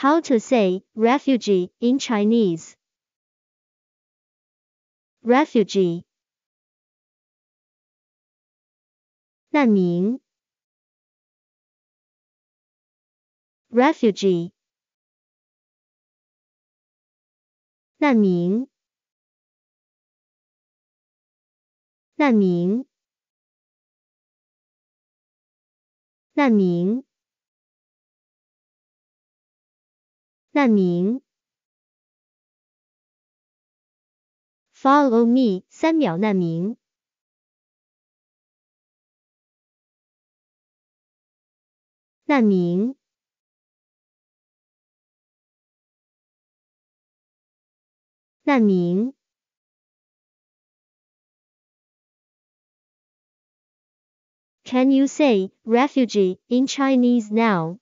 How to say refugee in Chinese. Refugee. 难民 refugee 难民难民难民难民，Follow me，三秒难民，难民，难民。Can you say refugee in Chinese now?